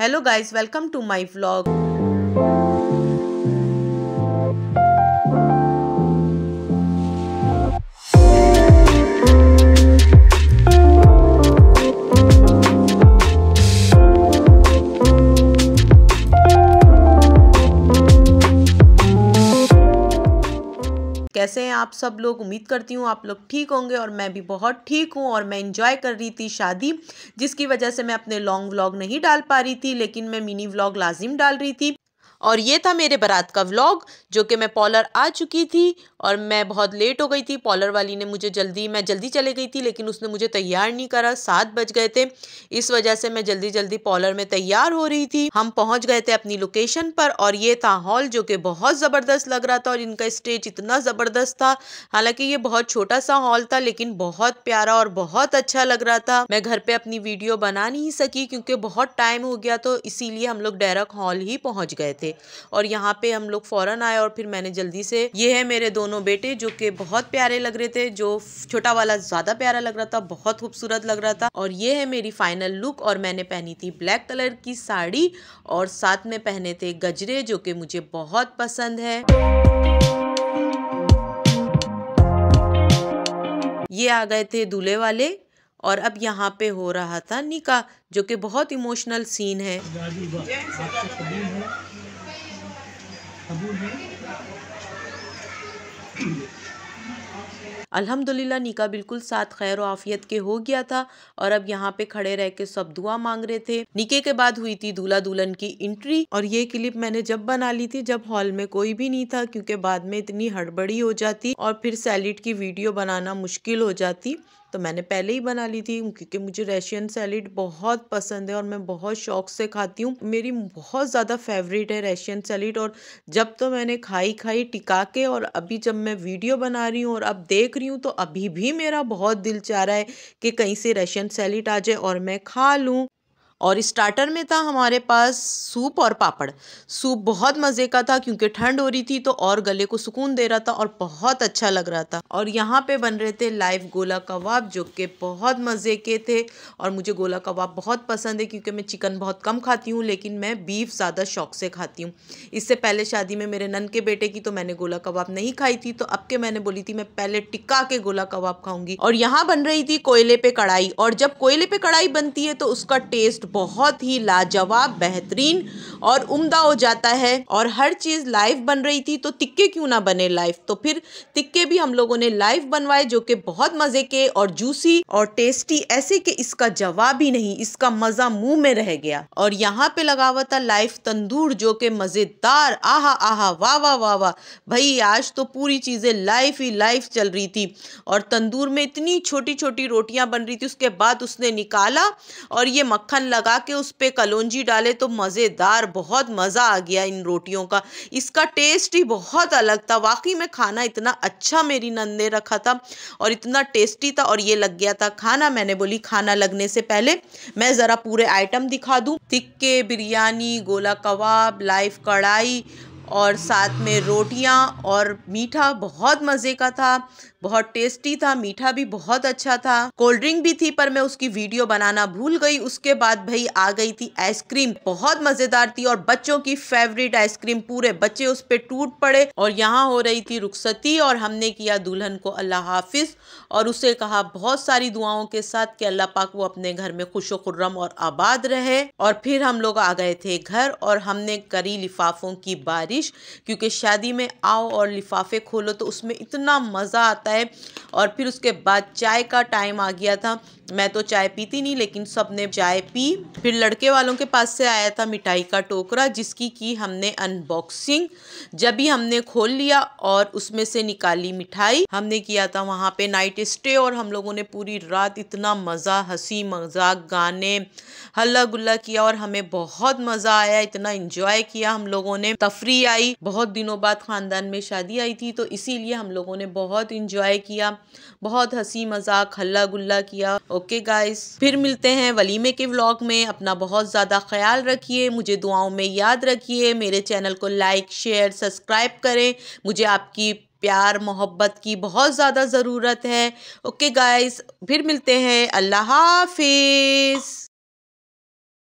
Hello guys, welcome to my vlog. कैसे हैं आप सब लोग उम्मीद करती हूँ आप लोग ठीक होंगे और मैं भी बहुत ठीक हूँ और मैं इन्जॉय कर रही थी शादी जिसकी वजह से मैं अपने लॉन्ग व्लॉग नहीं डाल पा रही थी लेकिन मैं मिनी व्लॉग लाजिम डाल रही थी और ये था मेरे बारात का व्लॉग जो कि मैं पॉलर आ चुकी थी और मैं बहुत लेट हो गई थी पॉलर वाली ने मुझे जल्दी मैं जल्दी चले गई थी लेकिन उसने मुझे तैयार नहीं करा सात बज गए थे इस वजह से मैं जल्दी जल्दी पॉलर में तैयार हो रही थी हम पहुंच गए थे अपनी लोकेशन पर और ये था हॉल जो कि बहुत ज़बरदस्त लग रहा था और इनका स्टेज इतना ज़बरदस्त था हालांकि ये बहुत छोटा सा हॉल था लेकिन बहुत प्यारा और बहुत अच्छा लग रहा था मैं घर पर अपनी वीडियो बना नहीं सकी क्योंकि बहुत टाइम हो गया तो इसीलिए हम लोग डायरेक्ट हॉल ही पहुँच गए थे थे और यहाँ पे हम लोग फ़ौरन आए और फिर मैंने जल्दी से ये है मेरे दोनों बेटे जो कि बहुत प्यारे लग रहे थे जो छोटा वाला ज़्यादा प्यारा लग रहा था बहुत खूबसूरत लग रहा था और ये है मेरी फाइनल लुक और मैंने पहनी थी ब्लैक कलर की साड़ी और साथ में पहने थे गजरे जो कि मुझे बहुत पसंद है ये आ गए थे दूल्हे वाले और अब यहाँ पे हो रहा था निका जो कि बहुत इमोशनल सीन है अल्हम्दुलिल्लाह निका बिल्कुल साथ खैर आफियत के हो गया था और अब यहाँ पे खड़े रह के सब दुआ मांग रहे थे निके के बाद हुई थी दूल्हा दुल्हन की एंट्री और ये क्लिप मैंने जब बना ली थी जब हॉल में कोई भी नहीं था क्योंकि बाद में इतनी हड़बड़ी हो जाती और फिर सैलिड की वीडियो बनाना मुश्किल हो जाती तो मैंने पहले ही बना ली थी क्योंकि मुझे रशियन सैलड बहुत पसंद है और मैं बहुत शौक से खाती हूँ मेरी बहुत ज़्यादा फेवरेट है रशियन सैलड और जब तो मैंने खाई खाई टिका के और अभी जब मैं वीडियो बना रही हूँ और अब देख रही हूँ तो अभी भी मेरा बहुत दिल चाह रहा है कि कहीं से रशियन सैलड आ जाए और मैं खा लूँ और स्टार्टर में था हमारे पास सूप और पापड़ सूप बहुत मज़े का था क्योंकि ठंड हो रही थी तो और गले को सुकून दे रहा था और बहुत अच्छा लग रहा था और यहाँ पे बन रहे थे लाइव गोला कबाब जो कि बहुत मज़े के थे और मुझे गोला कबाब बहुत पसंद है क्योंकि मैं चिकन बहुत कम खाती हूँ लेकिन मैं बीफ ज़्यादा शौक से खाती हूँ इससे पहले शादी में मेरे नन के बेटे की तो मैंने गोला कबाब नहीं खाई थी तो अब के मैंने बोली थी मैं पहले टिक्का के गोला कबाब खाऊंगी और यहाँ बन रही थी कोयले पर कढ़ाई और जब कोयले पर कढ़ाई बनती है तो उसका टेस्ट बहुत ही लाजवाब बेहतरीन और उम्दा हो जाता है और हर चीज़ लाइव बन रही थी तो तिक्के क्यों ना बने लाइव तो फिर तिक्के भी हम लोगों ने लाइव बनवाए जो कि बहुत मज़े के और जूसी और टेस्टी ऐसे कि इसका जवाब ही नहीं इसका मज़ा मुंह में रह गया और यहाँ पे लगा हुआ था लाइव तंदूर जो कि मज़ेदार आहा आहा वाह वाह वाह वाह भाई आज तो पूरी चीज़ें लाइव ही लाइव चल रही थी और तंदूर में इतनी छोटी छोटी रोटियां बन रही थी उसके बाद उसने निकाला और ये मक्खन लगा के उस पर कलौजी डाले तो मज़ेदार बहुत मज़ा आ गया इन रोटियों का इसका टेस्ट ही बहुत अलग था वाकई में खाना इतना अच्छा मेरी नंद ने रखा था और इतना टेस्टी था और ये लग गया था खाना मैंने बोली खाना लगने से पहले मैं ज़रा पूरे आइटम दिखा दूँ तिक्के बिरयानी गोला कबाब लाइफ कढ़ाई और साथ में रोटियां और मीठा बहुत मज़े का था बहुत टेस्टी था मीठा भी बहुत अच्छा था कोल्ड ड्रिंक भी थी पर मैं उसकी वीडियो बनाना भूल गई उसके बाद भाई आ गई थी आइसक्रीम बहुत मजेदार थी और बच्चों की फेवरेट आइसक्रीम पूरे बच्चे उस पर टूट पड़े और यहाँ हो रही थी रुखसती और हमने किया दुल्हन को अल्लाह हाफिज और उसे कहा बहुत सारी दुआओं के साथ की अल्लाह पाक वो अपने घर में खुश खुर्रम और आबाद रहे और फिर हम लोग आ गए थे घर और हमने करी लिफाफों की बारिश क्योंकि शादी में आओ और लिफाफे खोलो तो उसमें इतना मज़ा आता जाता है और फिर उसके बाद चाय का टाइम आ गया था मैं तो चाय पीती नहीं लेकिन सब ने चाय पी फिर लड़के वालों के पास से आया था मिठाई का टोकरा जिसकी की हमने अनबॉक्सिंग जब ही हमने खोल लिया और उसमें से निकाली मिठाई हमने किया था वहाँ पे नाइट स्टे और हम लोगों ने पूरी रात इतना मज़ा हंसी मजाक गाने हल्ला गुल्ला किया और हमें बहुत मज़ा आया इतना इंजॉय किया हम लोगों ने तफरी आई बहुत दिनों बाद ख़ानदान में शादी आई थी तो इसीलिए हम लोगों ने बहुत इंजॉय किया बहुत हंसी मजाक हल्ला गुल्ला किया ओके गाइस फिर मिलते हैं वलीमे के व्लॉग में अपना बहुत ज़्यादा ख्याल रखिए मुझे दुआओं में याद रखिए मेरे चैनल को लाइक शेयर सब्सक्राइब करें मुझे आपकी प्यार मोहब्बत की बहुत ज़्यादा ज़रूरत है ओके गाइस फिर मिलते हैं अल्लाह हाफिज़